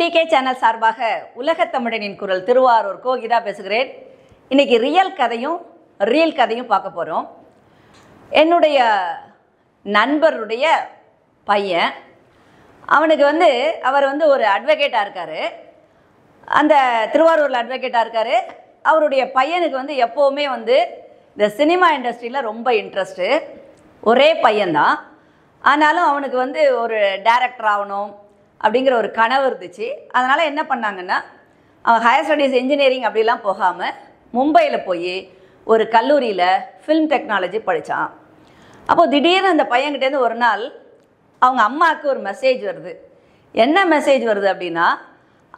decay channel சார்பாக உலகத் தமிழனின் குரல் திருவாரூர் கோகிதா பேசுகிறேன் இன்றைக்கி ரியல் கதையும் ரியல் கதையும் பார்க்க போகிறோம் என்னுடைய நண்பருடைய பையன் அவனுக்கு வந்து அவர் வந்து ஒரு அட்வொகேட்டாக இருக்கார் அந்த திருவாரூரில் அட்வொகேட்டாக இருக்கார் அவருடைய பையனுக்கு வந்து எப்போவுமே வந்து இந்த சினிமா இண்டஸ்ட்ரியில் ரொம்ப இன்ட்ரெஸ்ட்டு ஒரே பையன்தான் ஆனாலும் அவனுக்கு வந்து ஒரு டேரக்டர் ஆகணும் அப்படிங்கிற ஒரு கனவு இருந்துச்சு அதனால் என்ன பண்ணாங்கன்னா அவன் ஹையர் ஸ்டடீஸ் இன்ஜினியரிங் அப்படிலாம் போகாமல் மும்பையில் போய் ஒரு கல்லூரியில் ஃபில்ம் டெக்னாலஜி படித்தான் அப்போது திடீர்னு அந்த பையன்கிட்டேருந்து ஒரு நாள் அவங்க அம்மாவுக்கு ஒரு மெசேஜ் வருது என்ன மெசேஜ் வருது அப்படின்னா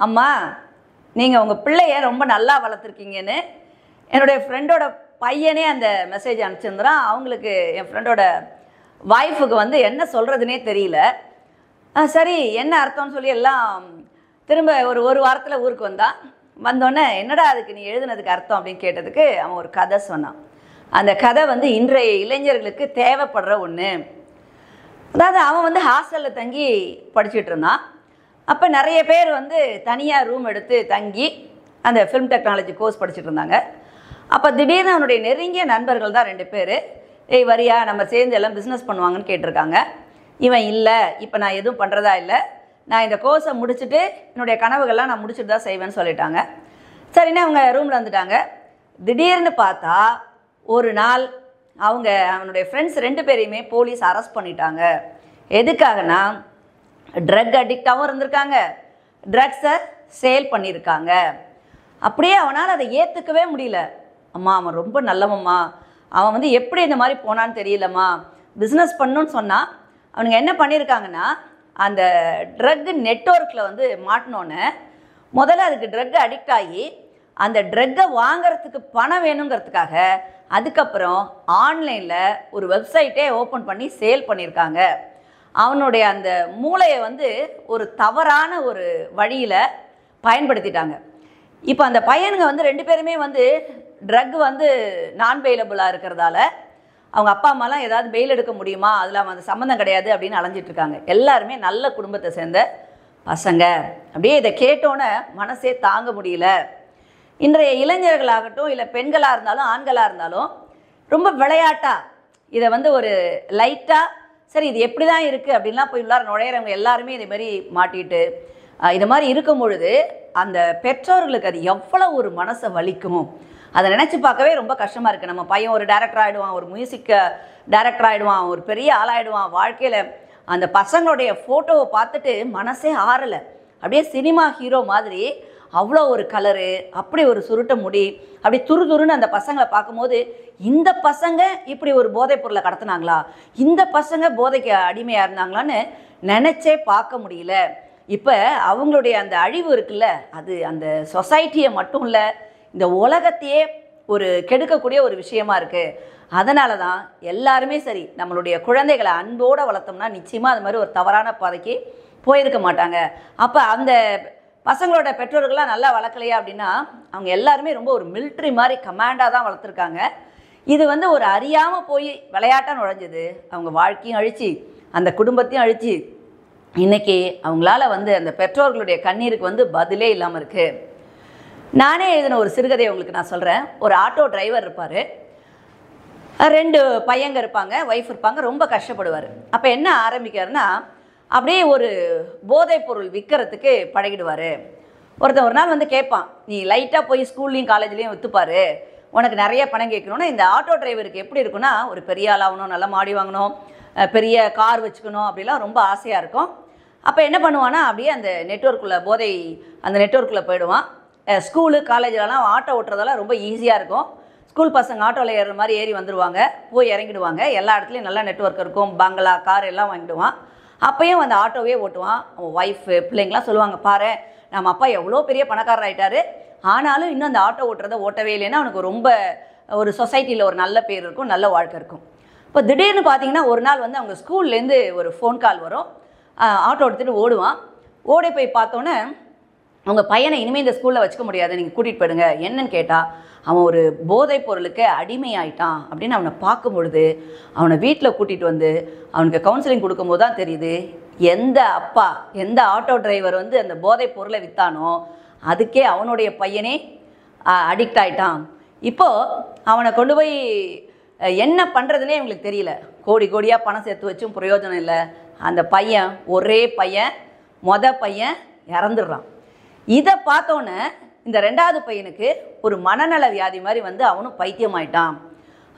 அம்மா நீங்கள் உங்கள் பிள்ளைய ரொம்ப நல்லா வளர்த்துருக்கீங்கன்னு என்னுடைய ஃப்ரெண்டோட பையனே அந்த மெசேஜ் அனுப்பிச்சிருந்துறான் அவங்களுக்கு என் ஃப்ரெண்டோட வைஃபுக்கு வந்து என்ன சொல்கிறதுனே தெரியல ஆ சரி என்ன அர்த்தம்னு சொல்லி எல்லாம் திரும்ப ஒரு ஒரு வாரத்தில் ஊருக்கு வந்தான் வந்தோடனே என்னடா அதுக்கு நீ எழுதுனதுக்கு அர்த்தம் அப்படின்னு கேட்டதுக்கு அவன் ஒரு கதை சொன்னான் அந்த கதை வந்து இன்றைய இளைஞர்களுக்கு தேவைப்படுற ஒன்று அதாவது அவன் வந்து ஹாஸ்டலில் தங்கி படிச்சுட்டு இருந்தான் அப்போ நிறைய பேர் வந்து தனியாக ரூம் எடுத்து தங்கி அந்த ஃபிலிம் டெக்னாலஜி கோர்ஸ் படிச்சுட்டு இருந்தாங்க அப்போ திடீர்னு அவனுடைய நெருங்கிய நண்பர்கள் தான் ரெண்டு பேர் ஏய் வரியா நம்ம சேர்ந்து எல்லாம் பிஸ்னஸ் பண்ணுவாங்கன்னு கேட்டிருக்காங்க இவன் இல்லை இப்போ நான் எதுவும் பண்ணுறதா இல்லை நான் இந்த கோர்ஸை முடிச்சுட்டு என்னுடைய கனவுகள்லாம் நான் முடிச்சுட்டு தான் செய்வேன்னு சொல்லிட்டாங்க சரின்னு அவங்க ரூமில் வந்துட்டாங்க திடீர்னு பார்த்தா ஒரு நாள் அவங்க அவனுடைய ஃப்ரெண்ட்ஸ் ரெண்டு பேரையுமே போலீஸ் அரெஸ்ட் பண்ணிட்டாங்க எதுக்காகனா ட்ரக் அடிக்டாகவும் இருந்திருக்காங்க ட்ரக்ஸை சேல் பண்ணியிருக்காங்க அப்படியே அவனால் அதை ஏற்றுக்கவே முடியல அம்மா அவன் ரொம்ப நல்லவம்மா அவன் வந்து எப்படி இந்த மாதிரி போனான்னு தெரியலம்மா பிஸ்னஸ் பண்ணுன்னு சொன்னால் அவனுங்க என்ன பண்ணியிருக்காங்கன்னா அந்த ட்ரக்கு நெட்ஒர்க்கில் வந்து மாட்டினோன்னு முதல்ல அதுக்கு ட்ரக்கு அடிக்ட் ஆகி அந்த ட்ரக்கை வாங்கிறதுக்கு பணம் வேணுங்கிறதுக்காக அதுக்கப்புறம் ஆன்லைனில் ஒரு வெப்சைட்டே ஓப்பன் பண்ணி சேல் பண்ணியிருக்காங்க அவனுடைய அந்த மூளையை வந்து ஒரு தவறான ஒரு வழியில் பயன்படுத்திட்டாங்க இப்போ அந்த பையனுங்க வந்து ரெண்டு பேருமே வந்து ட்ரக் வந்து நான் வெயிலபிளாக இருக்கிறதால அவங்க அப்பா அம்மாலாம் ஏதாவது பெயில் எடுக்க முடியுமா அதில் அவங்க அந்த சம்மந்தம் கிடையாது அப்படின்னு அலைஞ்சிட்ருக்காங்க எல்லாருமே நல்ல குடும்பத்தை சேர்ந்த பசங்க அப்படியே இதை கேட்டோன்னே மனசே தாங்க முடியல இன்றைய இளைஞர்களாகட்டும் இல்லை பெண்களாக இருந்தாலும் ஆண்களாக இருந்தாலும் ரொம்ப விளையாட்டாக இதை வந்து ஒரு லைட்டாக சரி இது எப்படி தான் இருக்குது அப்படின்லாம் போய் உள்ளார நுழையிறவங்க எல்லாருமே மாதிரி மாட்டிட்டு இது மாதிரி இருக்கும் பொழுது அந்த பெற்றோர்களுக்கு அது எவ்வளோ ஒரு மனசை வலிக்கும் அதை நினச்சி பார்க்கவே ரொம்ப கஷ்டமாக இருக்குது நம்ம பையன் ஒரு டேரக்டர் ஆகிடுவான் ஒரு மியூசிக்கை டேரக்டர் ஆகிடுவான் ஒரு பெரிய ஆளாகிடுவான் வாழ்க்கையில் அந்த பசங்களுடைய ஃபோட்டோவை பார்த்துட்டு மனசே ஆறலை அப்படியே சினிமா ஹீரோ மாதிரி அவ்வளோ ஒரு கலரு அப்படி ஒரு சுருட்ட முடி அப்படி துரு துருன்னு அந்த பசங்களை பார்க்கும்போது இந்த பசங்க இப்படி ஒரு போதைப் பொருளை கடத்தினாங்களா இந்த பசங்க போதைக்கு அடிமையாக இருந்தாங்களான்னு நினச்சே பார்க்க முடியல இப்போ அவங்களுடைய அந்த அழிவு இருக்குல்ல அது அந்த சொசைட்டியை மட்டும் இல்லை இந்த உலகத்தையே ஒரு கெடுக்கக்கூடிய ஒரு விஷயமா இருக்குது அதனால தான் எல்லாருமே சரி நம்மளுடைய குழந்தைகளை அன்போடு வளர்த்தோம்னா நிச்சயமாக அது மாதிரி ஒரு தவறான பாதைக்கு போயிருக்க மாட்டாங்க அப்போ அந்த பசங்களோட பெற்றோர்கள்லாம் நல்லா வளர்க்கலையா அப்படின்னா அவங்க எல்லாருமே ரொம்ப ஒரு மிலிட்ரி மாதிரி கமாண்டாக தான் வளர்த்துருக்காங்க இது வந்து ஒரு அறியாமல் போய் விளையாட்டாக நுழைஞ்சது அவங்க வாழ்க்கையும் அழித்து அந்த குடும்பத்தையும் அழித்து இன்றைக்கி அவங்களால வந்து அந்த பெற்றோர்களுடைய கண்ணீருக்கு வந்து பதிலே இல்லாமல் இருக்குது நானே எழுதின ஒரு சிறுகதையை உங்களுக்கு நான் சொல்கிறேன் ஒரு ஆட்டோ டிரைவர் இருப்பார் ரெண்டு பையங்க இருப்பாங்க ஒய்ஃப் இருப்பாங்க ரொம்ப கஷ்டப்படுவார் அப்போ என்ன ஆரம்பிக்காருன்னா அப்படியே ஒரு போதைப் பொருள் விற்கிறதுக்கு பழகிடுவார் ஒருத்தர் ஒரு நாள் வந்து கேட்பான் நீ லைட்டாக போய் ஸ்கூல்லையும் காலேஜ்லேயும் விற்றுப்பார் உனக்கு நிறைய பணம் கேட்கணும்னா இந்த ஆட்டோ டிரைவருக்கு எப்படி இருக்குன்னா ஒரு பெரிய ஆள் ஆகணும் நல்லா மாடி வாங்கணும் பெரிய கார் வச்சுக்கணும் அப்படிலாம் ரொம்ப ஆசையாக இருக்கும் அப்போ என்ன பண்ணுவான்னா அப்படியே அந்த நெட்ஒர்க்குள்ளே போதை அந்த நெட்ஒர்க்குள்ளே போயிடுவான் ஸ்கூலு காலேஜ்லலாம் ஆட்டோ ஓட்டுறதெல்லாம் ரொம்ப ஈஸியாக இருக்கும் ஸ்கூல் பசங்க ஆட்டோவில் ஏறுற மாதிரி ஏறி வந்துடுவாங்க போய் இறங்கிடுவாங்க எல்லா இடத்துலையும் நல்லா நெட்ஒர்க் இருக்கும் பங்களா கார் எல்லாம் வாங்கிடுவான் அப்போயும் அந்த ஆட்டோவே ஓட்டுவான் அவன் ஒய்ஃபு பிள்ளைங்களாம் சொல்லுவாங்க பாரு நம்ம அப்பா எவ்வளோ பெரிய பணக்காரர் ஆகிட்டாரு ஆனாலும் இன்னும் அந்த ஆட்டோ ஓட்டுறதை ஓட்டவே இல்லைன்னா அவனுக்கு ரொம்ப ஒரு சொசைட்டியில் ஒரு நல்ல பேர் இருக்கும் நல்ல வாழ்க்கை இருக்கும் இப்போ திடீர்னு பார்த்தீங்கன்னா ஒரு நாள் வந்து அவங்க ஸ்கூல்லேருந்து ஒரு ஃபோன் கால் வரும் ஆட்டோ எடுத்துகிட்டு ஓடுவான் ஓடி போய் பார்த்தோன்னே அவங்க பையனை இனிமேல் இந்த ஸ்கூலில் வச்சுக்க முடியாது நீங்கள் கூட்டிகிட்டு போயிடுங்க என்னன்னு கேட்டால் அவன் ஒரு போதைப் பொருளுக்கு அடிமையாயிட்டான் அப்படின்னு அவனை பார்க்கும் பொழுது அவனை வீட்டில் கூட்டிகிட்டு வந்து அவனுக்கு கவுன்சிலிங் கொடுக்கும்போது தான் தெரியுது எந்த அப்பா எந்த ஆட்டோ டிரைவர் வந்து அந்த போதைப் பொருளை விற்றானோ அதுக்கே அவனுடைய பையனே அடிக்ட் ஆகிட்டான் இப்போது அவனை கொண்டு போய் என்ன பண்ணுறதுனே இவங்களுக்கு தெரியல கோடி கோடியாக பணம் சேர்த்து வச்சும் பிரயோஜனம் இல்லை அந்த பையன் ஒரே பையன் மொத பையன் இறந்துடுறான் இதை பார்த்தோன்னே இந்த ரெண்டாவது பையனுக்கு ஒரு மனநல வியாதி மாதிரி வந்து அவனும் பைத்தியமாயிட்டான்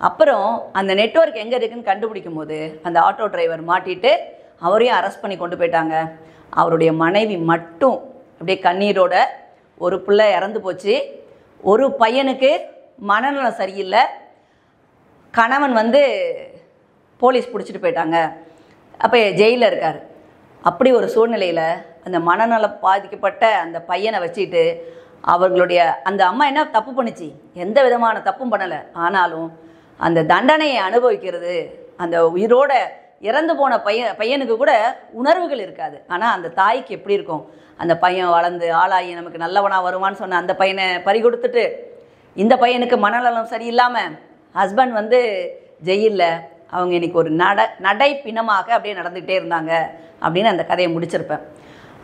அப்புறம் அந்த நெட்ஒர்க் எங்கே இருக்குதுன்னு கண்டுபிடிக்கும் போது அந்த ஆட்டோ டிரைவர் மாட்டிட்டு அவரையும் அரெஸ்ட் பண்ணி கொண்டு போயிட்டாங்க அவருடைய மனைவி மட்டும் அப்படியே கண்ணீரோட ஒரு பிள்ளை இறந்து போச்சு ஒரு பையனுக்கு மனநலம் சரியில்லை கணவன் வந்து போலீஸ் பிடிச்சிட்டு போயிட்டாங்க அப்போ ஜெயிலில் இருக்கார் அப்படி ஒரு சூழ்நிலையில் அந்த மனநலம் பாதிக்கப்பட்ட அந்த பையனை வச்சுட்டு அவர்களுடைய அந்த அம்மா என்ன தப்பு பண்ணுச்சு எந்த விதமான தப்பும் பண்ணலை ஆனாலும் அந்த தண்டனையை அனுபவிக்கிறது அந்த உயிரோட இறந்து போன பையன் பையனுக்கு கூட உணர்வுகள் இருக்காது ஆனால் அந்த தாய்க்கு எப்படி இருக்கும் அந்த பையன் வளர்ந்து ஆளாகி நமக்கு நல்லவனாக வருவான்னு சொன்ன அந்த பையனை பறி கொடுத்துட்டு இந்த பையனுக்கு மனநலம் சரியில்லாமல் ஹஸ்பண்ட் வந்து ஜெயிலில் அவங்க இன்றைக்கி ஒரு நட நடைப்பினமாக அப்படியே நடந்துக்கிட்டே இருந்தாங்க அப்படின்னு அந்த கதையை முடிச்சிருப்பேன்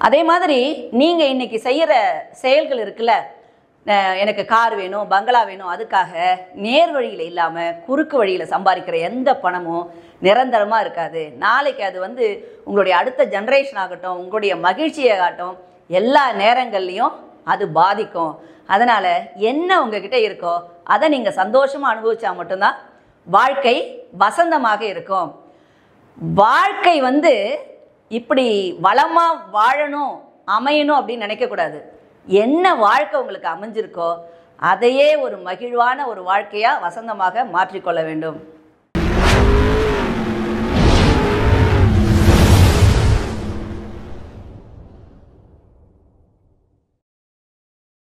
அதே மாதிரி நீங்கள் இன்றைக்கி செய்கிற செயல்கள் இருக்குல்ல எனக்கு கார் வேணும் பங்களா வேணும் அதுக்காக நேர் வழியில் இல்லாமல் குறுக்கு வழியில் சம்பாதிக்கிற எந்த பணமும் நிரந்தரமாக இருக்காது நாளைக்கு அது வந்து உங்களுடைய அடுத்த ஜென்ரேஷன் ஆகட்டும் உங்களுடைய மகிழ்ச்சியை ஆகட்டும் எல்லா நேரங்கள்லேயும் அது பாதிக்கும் அதனால் என்ன உங்ககிட்ட இருக்கோ அதை நீங்கள் சந்தோஷமாக அனுபவித்தா மட்டும்தான் வாழ்க்கை வசந்தமாக இருக்கும் வாழ்க்கை வந்து இப்படி வளமாக வாழணும் அமையணும் அப்படின்னு நினைக்கக்கூடாது என்ன வாழ்க்கை உங்களுக்கு அமைஞ்சிருக்கோ அதையே ஒரு மகிழ்வான ஒரு வாழ்க்கையாக வசந்தமாக மாற்றிக்கொள்ள வேண்டும்